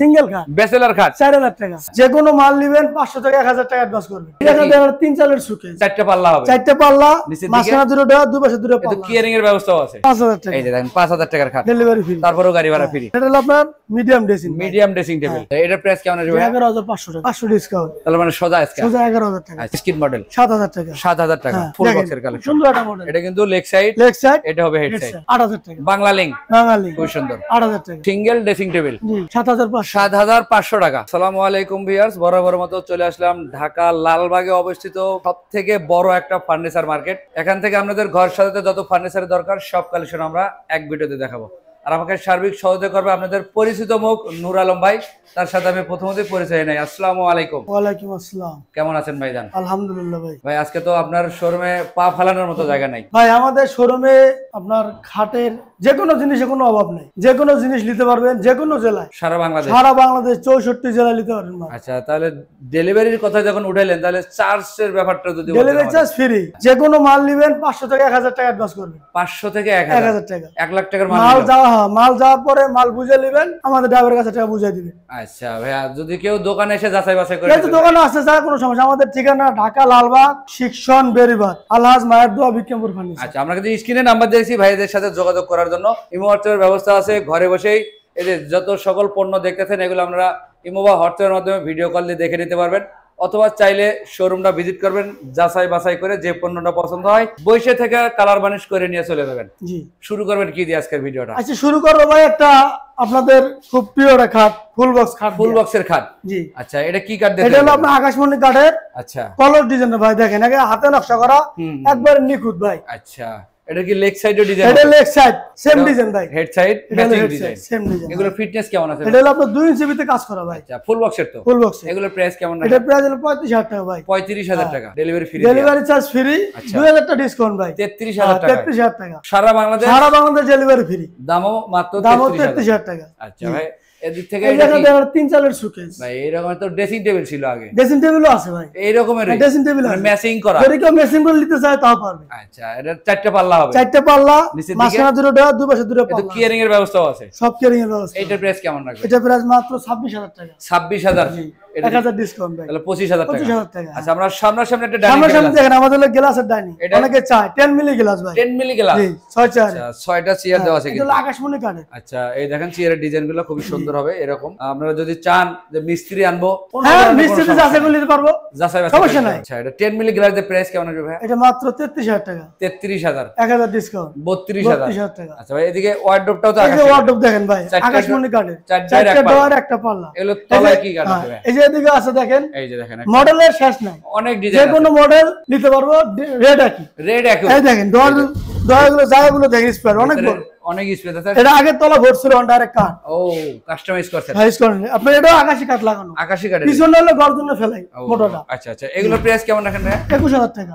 Single খাট bachelor খাট চার হাজার টাকা যে কোনো মাল নিবেন পাঁচশো থেকে এক টাকা অ্যাডভান্স করবেন তিন চালের সুখে চারটে পাল্লা হবে চারটে পাল্লা মাঝখানে দুটো ডা দুই পাশে দুটো পাল্লা কিয়ারিং এর ব্যবস্থা আছে পাঁচ টাকা এই যে দেখেন পাঁচ টাকার খাট ডেলিভারি ফ্রি তারপরেও গাড়ি ভাড়া ফ্রি হ্যাঁ। এটা হলো আপনার medium dressing medium dressing table এটা প্রাইস কেমন আসবে এগারো টাকা পাঁচশো ডিসকাউন্ট তাহলে মানে সোজা আজকে সোজা এগারো টাকা স্কিন আচ্ছা, মডেল সাত টাকা সাত টাকা ফুল বক্সের কালেকশন সুন্দর একটা মডেল এটা কিন্তু লেগ সাইড লেগ সাইড এটা হবে হেড সাইড আট টাকা বাংলা লিঙ্ক বাংলা লিঙ্ক খুব সুন্দর আট টাকা সিঙ্গেল ড্রেসিং টেবিল সাত হাজার পাঁচশো সাত হাজার পাঁচশো টাকা সালাম আলাইকুম ভিয়ার্স বরাবর মতো চলে আসলাম ঢাকা লালবাগে অবস্থিত সব থেকে বড় একটা ফার্নিচার মার্কেট এখান থেকে আপনাদের ঘর সাজাতে যত ফার্নিচারের দরকার সব কালেকশন আমরা এক ভিডিওতে দেখাবো আর আমাকে সার্বিক সহযোগ করবে আপনাদের পরিচিত মুখ নূর আলম ভাই তার সাথে আমি প্রথমতে পরিচয় নাই আসসালামু আলাইকুম ওয়ালাইকুম আসসালাম কেমন আছেন ভাইজান আলহামদুলিল্লাহ ভাই ভাই আজকে তো আপনার শোরুমে পা ফালানোর মতো জায়গা নাই ভাই আমাদের শোরুমে আপনার খাটের যে কোনো জিনিসে কোনো অভাব নাই যে কোনো জিনিস নিতে পারবেন যে কোনো জেলায় সারা বাংলাদেশ সারা বাংলাদেশ চৌষট্টি জেলায় নিতে পারবেন আচ্ছা তাহলে ডেলিভারির কথা যখন উঠাইলেন তাহলে চার্জের ব্যাপারটা যদি ডেলিভারি চার্জ ফ্রি যে কোনো মাল নেবেন পাঁচশো থেকে এক হাজার টাকা অ্যাডভান্স করবেন পাঁচশো থেকে এক হাজার টাকা এক লাখ টাকার মাল যাওয়া হ্যাঁ মাল যাওয়ার পরে মাল বুঝে নেবেন আমাদের ড্রাইভার কাছে টাকা বুঝে দিবেন আচ্ছা ভাইয়া যদি কেউ দোকানে এসে যাচাই বাছাই করে দোকানে আসতে চায় কোনো সমস্যা আমাদের ঠিকানা ঢাকা লালবাগ শিক্ষণ বেরিবাদ আলহাজ মায়ের দোয়া বিক্রমপুর ফার্নিচার আচ্ছা আমরা কিন্তু স্ক্রিনে নাম্বার দিয়েছি ভাইদের সাথে যোগাযোগ করার করার জন্য ইমো হোয়াটসঅ্যাপের ব্যবস্থা আছে ঘরে বসেই এই যে যত সকল পণ্য দেখতেছেন এগুলো আপনারা ইমো বা হোয়াটসঅ্যাপের মাধ্যমে ভিডিও কল দিয়ে দেখে নিতে পারবেন অথবা চাইলে শোরুমটা ভিজিট করবেন যাচাই বাছাই করে যে পণ্যটা পছন্দ হয় বৈশে থেকে কালার বানিশ করে নিয়ে চলে যাবেন শুরু করবেন কি দিয়ে আজকের ভিডিওটা আচ্ছা শুরু করবো ভাই একটা আপনাদের খুব প্রিয় একটা খাট ফুল বক্স খাট ফুল বক্স এর খাট জি আচ্ছা এটা কি কাট দেখেন এটা হলো আপনার আকাশমণি কাঠের আচ্ছা কলর ডিজাইন ভাই দেখেন আগে হাতে নকশা করা একবার নিখুঁত ভাই আচ্ছা এটা কি লেগ সাইড ডিজাইন এটা লেগ সাইড সেম ডিজাইন ভাই head side matching design same design এগুলো ফিটনেস কেমন আছে এটা হলো আপনার 2 ইঞ্চি ভিতরে কাজ করা ভাই আচ্ছা ফুল বক্সের তো ফুল বক্স এগুলো প্রাইস কেমন আছে এটা প্রাইস হলো 35000 টাকা ভাই 35000 হ্যাঁ। টাকা delivery free delivery charge free 2000 টাকা ডিসকাউন্ট ভাই 33000 হ্যাঁ, টাকা 33000 টাকা সারা বাংলাদেশ সারা বাংলাদেশ ডেলিভারি ফ্রি দামও মাত্র 33000 টাকা আচ্ছা ভাই এদিক থেকে তিন চালের সুকেস ভাই এরকম তো ড্রেসিং টেবিল ছিল আগে ড্রেসিং টেবিলও আছে ভাই ড্রেসিং হ্যাঁ, মানে টেবিল আছে করা যদি কেউ ম্যাচিং করে নিতে চায় তাও পারবে আচ্ছা এটা চারটা পাল্লা হবে চারটা পাল্লা মাঝখানে দুটো ডোর দুই পাশে দুটো পাল্লা কিয়ারিং এর ব্যবস্থা আছে সব কিয়ারিং এর ব্যবস্থা এটা প্রাইস কেমন রাখবে এটা প্রাইস মাত্র 26000 টাকা 26000 টেন মিলি গ্লাস প্রাইস কেমন আসবে এটা মাত্র তেত্রিশ হাজার টাকা তেত্রিশ হাজার এক হাজার ডিসকাউন্ট বত্রিশ হাজার টাকা আচ্ছা ভাই এদিকে ওয়ার্ডরোবটাও তো ওয়ার্ডরোব ভাই আকাশমণি একটা পাল্লা এগুলো হ্যাঁ, এই যে এদিকে আছে দেখেন এই যে দেখেন মডেলের শেষ নাই অনেক ডিজাইন যে কোনো মডেল নিতে পারবো রেড একই রেড একই দেখেন দেখেন দোয়াগুলো জায়গাগুলো দেখেন স্পেয়ার অনেক বড় অনেক স্পেস আছে এটা আগে তলা ভোট ছিল কাট ও কাস্টমাইজ করছে সাইজ করেন আপনি এটা আকাশি কাট লাগানো আকাশি কাট পিছন হলো গড় ফেলাই মোটরটা আচ্ছা আচ্ছা এগুলো প্রাইস কেমন রাখেন ভাই 21000 টাকা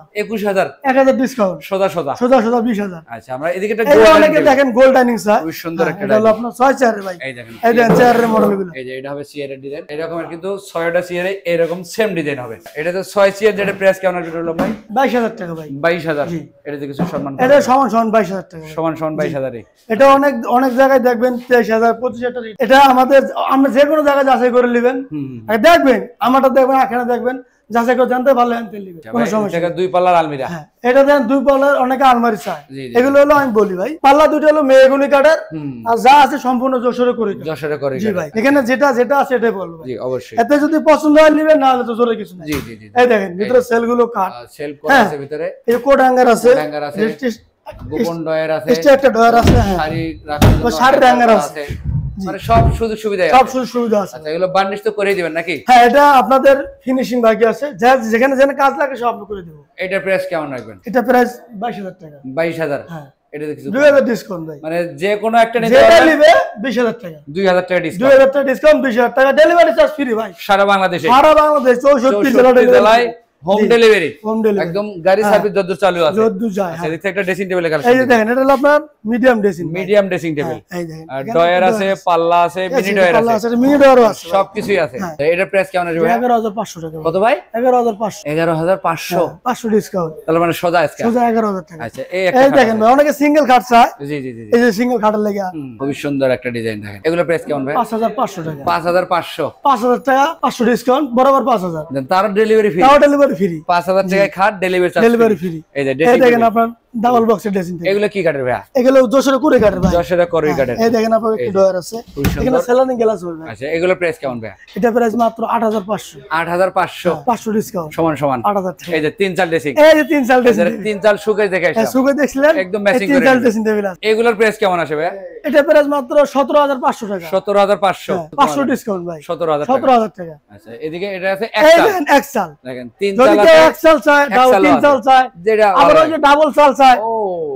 21000 1000 ডিসকাউন্ট সোজা সোজা সোজা সোজা 20000 আচ্ছা আমরা এদিকে একটা গোল অনেকে দেখেন গোল ডাইনিং স্যার খুব সুন্দর একটা হ্যাঁ, এটা হলো আপনার 6 চেয়ার ভাই এই দেখেন এই দেখেন চেয়ারের মডেলগুলো এই যে এটা হবে চেয়ারের ডিজাইন এরকম কিন্তু 6টা চেয়ারে এরকম সেম ডিজাইন হবে এটা তো 6 চেয়ার যেটা প্রাইস কেমন রাখবেন হলো ভাই 22000 টাকা ভাই 22000 এটা কিছু সম্মান এটা সমান সমান 22000 টাকা সমান সমান 22000 এ এটা অনেক অনেক জায়গায় দেখবেন তেইশ হাজার পঁচিশ হাজার এটা আমাদের আপনি যে কোনো জায়গায় যাচাই করে নেবেন দেখবেন আমারটা দেখবেন এখানে দেখবেন যাচাই হ্যাঁ, হলো আর যা আছে সম্পূর্ণ করে এখানে যেটা যেটা আছে এতে যদি পছন্দ হয় না হলে কিছু দেখেন সেল হ্যাঁ, আছে গোপন ডয়ার আছে একটা ডয়ার হ্যাঁ। আছে আছে মানে আচ্ছা, হ্যাঁ, টাকা ডিসকাউন্ট হ্যাঁ। মানে টাকা ডেলিভারি চার্জ ফ্রি ভাই সারা বাংলাদেশে সারা বাংলাদেশ অনেকে সিঙ্গেল কাট সুন্দর একটা ডিজাইন এগুলো প্রাইস কেমন পাঁচ হাজার পাঁচশো পাঁচ হাজার টাকা পাঁচশো ডিসকাউন্ট বরাবর হাজার তার ডেলিভারি ফি ডেলিভারি এগুলোর ফ্রি আছে কেমন এটা প্রাইস মাত্র সতেরো হাজার পাঁচশো টাকা সতেরো হাজার পাঁচশো হ্যাঁ, পাঁচশো ভাই টাকা ডিসকাউন্ট ভাই আচ্ছা এদিকে এটা আছে এক চাল দেখেন তিন যদি কেউ এক চাল চায় তিন চাল চায় আবার ওই যে ডাবল চাল চায়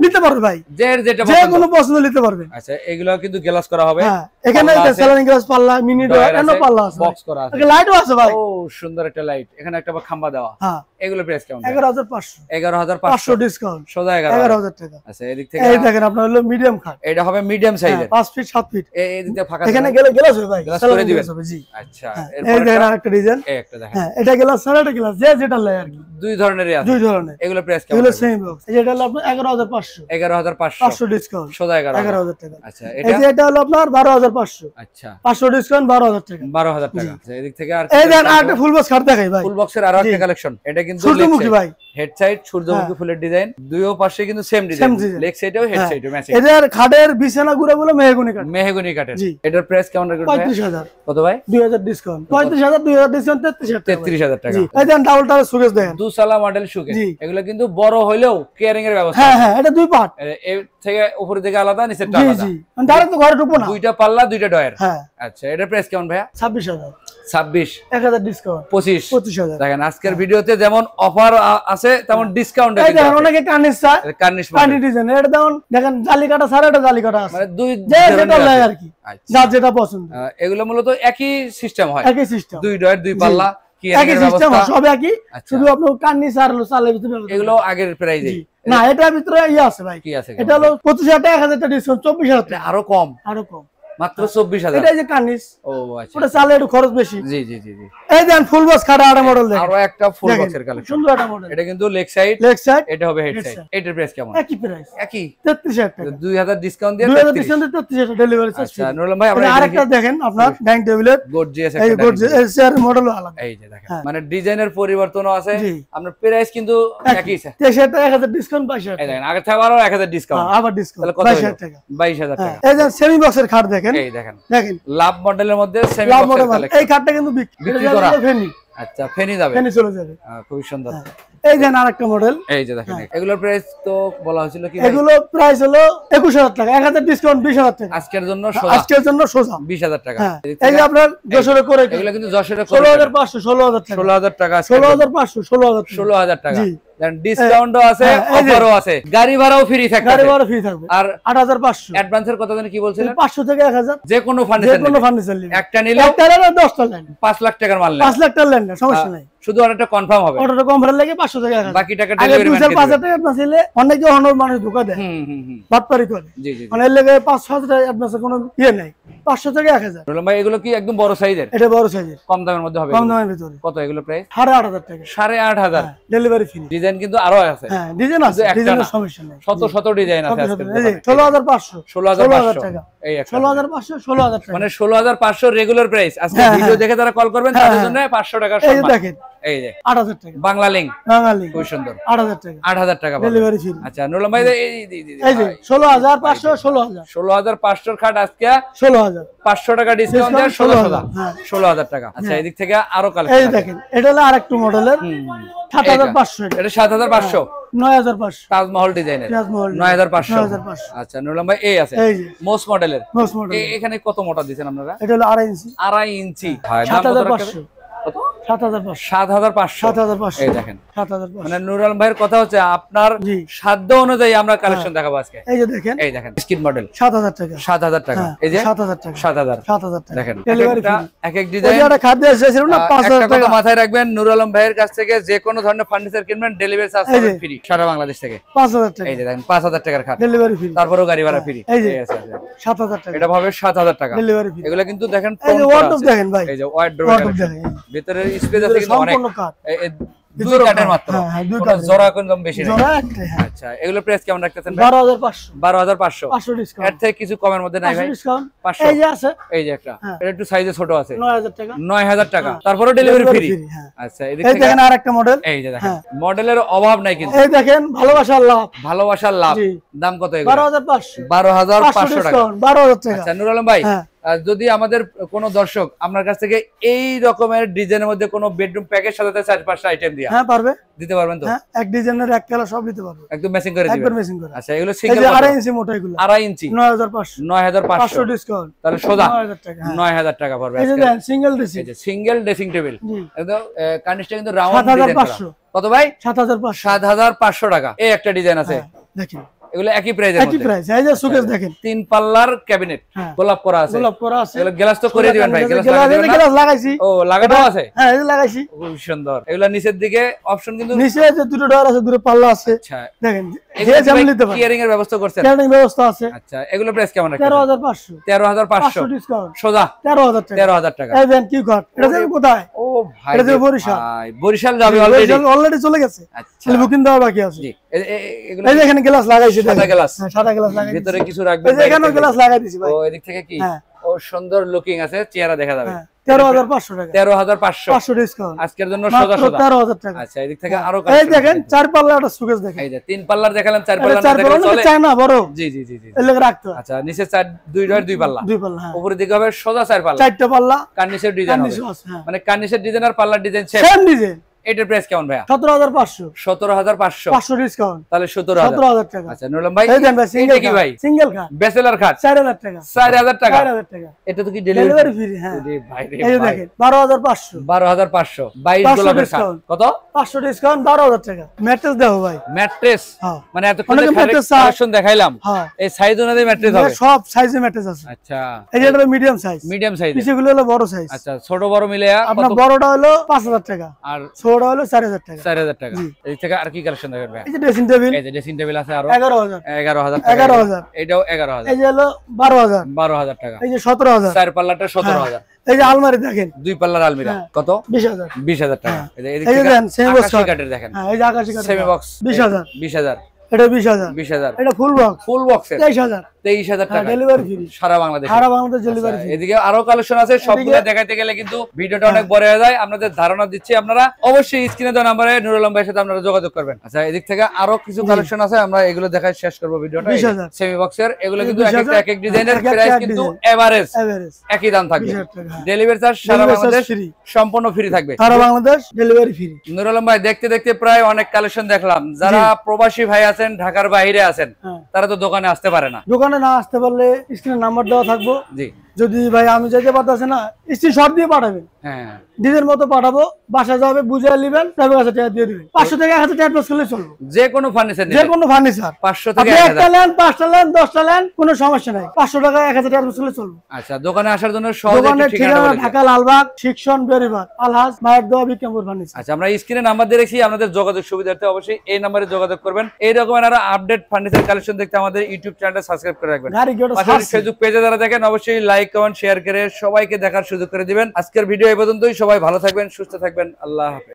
নিতে পারবে ভাই যেটা যে কোনো পছন্দ নিতে পারবে আচ্ছা এগুলো কিন্তু গ্লাস করা হবে হ্যাঁ এখানে স্যালারিং গ্লাস পাল্লা মিনি ডোর এন্ড পাল্লা আছে বক্স করা আছে লাইটও আছে ভাই ও সুন্দর একটা লাইট এখানে একটা খাম্বা দেওয়া হ্যাঁ এগুলো প্রাইস কেমন 11500 11500 ডিসকাউন্ট সোজা 11000 টাকা আচ্ছা এদিক থেকে এই দেখেন আপনারা হলো মিডিয়াম খাট এটা হবে মিডিয়াম সাইজের 5 ফিট 7 ফিট এই দিকে ফাঁকা এখানে গেলে গ্লাস হবে ভাই গ্লাস করে দিবেন জি আচ্ছা হ্যাঁ, এরপর দেখেন আরেকটা ডিজাইন এই একটা দেখেন হ্যাঁ এটা গ্লাস সারাটা গ্লাস যে যেটা লাগে আর কি দুই ধরনেরই আছে দুই ধরনের এগুলো প্রাইস কেমন এগুলো সেম বক্স এটা হলো আপনার 11500 এগারো হাজার পাঁচশো ডিসকাউন্ট সোজা আচ্ছা, এটা হলো আপনার বারো হাজার পাঁচশো আচ্ছা পাঁচশো ডিসকাউন্ট বারো হাজার টাকা বারো হাজার টাকা আচ্ছা, এদিক থেকে আর আর একটা ফুল বক্স খাট দেখাই ভাই ফুল বক্সের আরো একটা কালেকশন এটা কিন্তু ভাই হেড সাইড সূর্যমুখী হ্যাঁ। ফুলের ডিজাইন দুইও পাশে কিন্তু সেম ডিজাইন লেগ সাইডেও হেড সাইড ম্যাচিং খাটের বিছানা গুড়া বলে মেহগনি কাঠ মেহগনি কাঠের এটার প্রাইস কেমন রাখবেন 35000 কত ভাই 2000 ডিসকাউন্ট 35000 2000 ডিসকাউন্ট 33000 টাকা এই দেন ডাবল টার সুকেস দেন দুসালা মডেল সুকেস এগুলো কিন্তু বড় হইলেও কেয়ারিং এর ব্যবস্থা হ্যাঁ হ্যাঁ এটা দুই পার্ট এর থেকে উপরে থেকে আলাদা নিচেরটা আলাদা জি জি মানে ডাইরেক্ট ঘরে ঢুকবো না দুইটা পাল্লা দুইটা ডয়ার হ্যাঁ আচ্ছা এটার প্রাইস কেমন ভাইয়া 26000 এগুলো মূলত একই সিস্টেম হয় একই সিস্টেম দুই ডয়ের দুই পাল্লা সিস্টেম সব একই আচ্ছা। শুধু ভিতরে এগুলো আগের না এটার ভিতরে ইয়ে আছে এটা পঁচিশ হাজার এক হাজার চব্বিশ হাজার আরো কম আরো কম মাত্র যে ও আচ্ছা ওটা চালে একটু খরচ বেশি জি জি জি এই দেন ফুল বক্স মডেল দেখেন আরো একটা ফুল বক্সের কালেকশন সুন্দর মডেল এটা কিন্তু লেগ সাইড লেগ সাইড এটা হবে হেড সাইড এটার প্রাইস কেমন একই প্রাইস একই 33000 টাকা 2000 ডিসকাউন্ট দিয়ে ডিসকাউন্ট দিয়ে 33000 ডেলিভারি চার্জ আচ্ছা ভাই আরেকটা দেখেন আপনার টেবিলের একটা এই এর আলাদা এই যে দেখেন হ্যাঁ। মানে ডিজাইনের পরিবর্তন আছে আপনার প্রাইস কিন্তু একই আছে 33000 ডিসকাউন্ট 22000 এই দেখেন আগে থেকে আরো 1000 ডিসকাউন্ট হ্যাঁ, আবার ডিসকাউন্ট 22000 টাকা 22000 হ্যাঁ, টাকা এই যে সেমি বক্সের খাট দেখেন দেখেন এই দেখেন দেখেন লাভ মডেলের মধ্যে সেমি লাভ মডেল এই কার্ডটা কিন্তু বিক্রি করা ফেনি আচ্ছা ফেনি যাবে ফেনি চলে যাবে খুব সুন্দর হ্যাঁ। এই যে আরেকটা মডেল এই যে দেখেন হ্যাঁ। এগুলোর প্রাইস তো বলা হয়েছিল কি এগুলো প্রাইস হলো 21000 টাকা 1000 ডিসকাউন্ট 20000 টাকা আজকের জন্য সোজা আজকের জন্য সোজা 20000 টাকা হ্যাঁ। এই যে আপনার যশোরে করে এগুলো কিন্তু যশোরে করে 16500 16000 টাকা 16000 টাকা 16500 16000 টাকা 16000 টাকা জি ডিসকাউন্টও আছে হ্যাঁ, হ্যাঁ, আছে গাড়ি ভাড়াও ফ্রি থাকবে গাড়ি ভাড়া ফ্রি থাকবে আর 8500 অ্যাডভান্সের কথা জানি কি বলছিলেন 500 থেকে 1000 যে কোনো ফার্নিচার যে কোনো ফার্নিচার একটা নিলে দশ 10টা নেন 5 লাখ টাকার মাল নেন লাখ টাকার নেন সমস্যা হ্যাঁ। নাই শুধু অর্ডারটা কনফার্ম হবে অর্ডারটা কনফার্ম লাগে 500 টাকা বাকি টাকাটা আগে 2000 টাকা আপনার ছেলে অনেকে অনর মানুষ ধোকা দেয় হুম হুম করে জি জি মানে লাগে টাকা কোনো ইয়ে নাই 500 1000 ভাই এগুলো কি একদম বড় সাইজের এটা বড় সাইজের কম দামের মধ্যে হবে কম দামের ভিতরে কত এগুলো প্রাইস 8500 টাকা 8500 ডেলিভারি ফ্রি ডিজাইন কিন্তু আরো আছে হ্যাঁ ডিজাইন আছে ডিজাইনের সমস্যা শত শত ডিজাইন আছে আজকে 16500 16500 টাকা এই 16500 16000 টাকা মানে 16500 রেগুলার প্রাইস আজকে ভিডিও হ্যাঁ, হ্যাঁ, হ্যাঁ। দেখে যারা কল করবেন তাদের জন্য 500 টাকা সম্মান এই দেখেন এই আচ্ছা, খাট আজকে টাকা টাকা থেকে আরো কালেকশন এটা হ্যাঁ, তাজমহল নয় হাজার পাঁচশো আচ্ছা আছে মডেলের এখানে কত মোটা দিচ্ছেন আপনারা আড়াই ইঞ্চি আড়াই ইঞ্চি মাথায় রাখবেন নুর আলম ভাইয়ের কাছ থেকে যে কোনো ধরনের ফার্নিচার কিনবেন ডেলিভারি চার্জ ফ্রি সারা বাংলাদেশ থেকে পাঁচ হাজার টাকা এই যে দেখেন পাঁচ হাজার টাকার খাট ডেলিভারি ফ্রি গাড়ি ভাড়া ফ্রি সাত হাজার টাকা এটা ভাবে সাত হাজার টাকা ডেলিভারি ফ্রি এগুলো কিন্তু দেখেন ভাই দেখেন ভিতরে স্পেস আছে কিন্তু অনেক দুই মাত্র হ্যাঁ, হ্যাঁ, জোড়া বেশি না হ্যাঁ। আচ্ছা এগুলো প্রাইস কেমন রাখতেছেন 12500 12500 500 ডিসকাউন্ট এর থেকে কিছু কমের মধ্যে নাই ভাই 500 এই যে আছে এই যে একটা এটা একটু সাইজে ছোট আছে 9000 টাকা 9000 টাকা তারপরে ডেলিভারি ফ্রি আচ্ছা এই দেখেন আরেকটা মডেল এই যে দেখেন মডেলের অভাব নাই কিন্তু এই দেখেন ভালোবাসার লাভ ভালোবাসার লাভ দাম কত এগুলো 12500 12500 টাকা 12000 টাকা আচ্ছা আলম ভাই যদি আমাদের কোন দর্শক আপনার কাছ থেকে এই রকমের ডিজাইনের মধ্যে কোন বেডরুম প্যাকেজ সাজাতে চার পাঁচটা আইটেম দিয়ে হ্যাঁ পারবে দিতে পারবেন তো হ্যাঁ এক ডিজাইনের এক কালার সব দিতে পারবে একদম ম্যাচিং করে দিবেন একদম ম্যাচিং করে আচ্ছা এগুলো সিঙ্গেল এই যে আড়াই ইঞ্চি মোটা এগুলো আড়াই ইঞ্চি 9500 9500 ডিসকাউন্ট তাহলে সোজা 9000 টাকা 9000 হ্যাঁ। টাকা পড়বে এই যে দেখেন সিঙ্গেল ড্রেসিং এই যে সিঙ্গেল ড্রেসিং টেবিল একদম কানেক্টটা কিন্তু রাউন্ড ডিজাইন কত ভাই 7500 7500 টাকা এই একটা ডিজাইন আছে হ্যাঁ, দেখেন এগুলো একই প্রাইস একই প্রাইস এই যে সুকেস আচ্ছা, দেখেন তিন পাল্লার ক্যাবিনেট গোলাপ করা আছে গোলাপ করা আছে এগুলো গ্লাস তো করে দিবেন ভাই গ্লাস লাগাইছি ও লাগানো আছে হ্যাঁ এই লাগাইছি খুব সুন্দর এগুলো নিচের দিকে অপশন কিন্তু নিচে যে দুটো ডয়ার আছে দুটো পাল্লা আছে আচ্ছা দেখেন এর ব্যবস্থা করছেন ব্যবস্থা আছে আচ্ছা এগুলো প্রাইস কেমন রাখছেন 13500 13500 সোজা 13000 টাকা 13000 টাকা কোথায় ভাই বরিশাল অলরেডি চলে গেছে আচ্ছা। বুকিং দেওয়া আছে এখানে গ্লাস লাগাইছি সাদা গ্লাস হ্যাঁ, সাদা গ্লাস ভিতরে কিছু রাখবে যে লাগাই দিছি এদিক থেকে কি হ্যাঁ। ও সুন্দর লুকিং আছে চেহারা দেখা যাবে হ্যাঁ। আচ্ছা, চার পাল্লা একটা তিন চার পাল্লা চার না বড় জি জি আচ্ছা নিচে চার দুই দুই পাল্লা দুই পাল্লা হ্যাঁ। দিকে হবে সোজা চার পাল্লা পাল্লা ডিজাইন হ্যাঁ। মানে কার্নিশের ডিজাইন আর পাল্লার ডিজাইন ডিজাইন দেখাইলাম হ্যাঁ। এই সাইজ অনুযায়ী সব সাইজ মিডিয়াম সাইজ হলো বড় সাইজ আচ্ছা ছোট বড় মিলে আপনার বড়টা হলো হাজার টাকা আর এগারো হাজার এই যে হলো বারো হাজার বারো হাজার টাকা এই যে সতেরো হাজার চার পাল্লাটা সতেরো হ্যাঁ। হাজার এই যে আলমারি দেখেন দুই পাল্লার আলমিরা হ্যাঁ। কত বিশ হাজার বিশ হাজার টাকা দেখেন হ্যাঁ। এই যে আকাশি সেমি বক্স বিশ হাজার বিশ হাজার আচ্ছা, হ্যাঁ। যোগাযোগ করবেন আচ্ছা, এদিক থেকে আরো কিছু কালেকশন আছে আমরা এগুলো শেষ একই দাম থাকবে ডেলিভারি চার্জ সারা বাংলাদেশ সম্পূর্ণ ফ্রি থাকবে ভাই দেখতে দেখতে প্রায় অনেক কালেকশন দেখলাম যারা প্রবাসী ভাই আছে আছেন ঢাকার বাইরে আছেন হ্যাঁ। তারা তো দোকানে আসতে পারে না দোকানে না আসতে পারলে স্ক্রিনে নাম্বার দেওয়া থাকবো জি যদি ভাই আমি যেতে পারতেছি না স্ত্রী সব দিয়ে পাঠাবেন হ্যাঁ মতো পাঠাবো বাসায় যাবে বুঝে নিবেন পাঁচশো থেকে এক হাজার টাকা করলে চলবো যে কোনো ফার্নিচার যে কোনো ফার্নিচার পাঁচশো থেকে একটা লেন পাঁচটা লেন দশটা লেন কোনো সমস্যা নাই পাঁচশো টাকা এক হাজার টাকা করলে চলবো আচ্ছা দোকানে আসার জন্য দোকানের ঠিকানা ঢাকা লালবাগ শিক্ষণ বেরিবাগ আলহাজ মায়ের দোয়া বিক্রমপুর ফার্নিচার আচ্ছা আমরা স্ক্রিনে নাম্বার দিয়ে রেখেছি আপনাদের যোগাযোগ সুবিধার্থে অবশ্যই এই নাম্বারে যোগাযোগ করবেন এই রকমের আরো আপডেট ফার্নিচার কালেকশন দেখতে আমাদের ইউটিউব চ্যানেলটা সাবস্ক্রাইব করে রাখবেন ফেসবুক পেজে যারা দেখেন অবশ্যই লাইক লাইক কমেন্ট শেয়ার করে সবাইকে দেখার সুযোগ করে দিবেন আজকের ভিডিও এই পর্যন্তই সবাই ভালো থাকবেন সুস্থ থাকবেন আল্লাহ হাফেজ